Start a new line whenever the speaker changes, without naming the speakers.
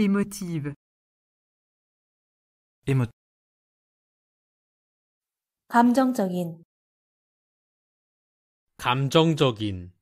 Émotive. émo
감정적인
감정적인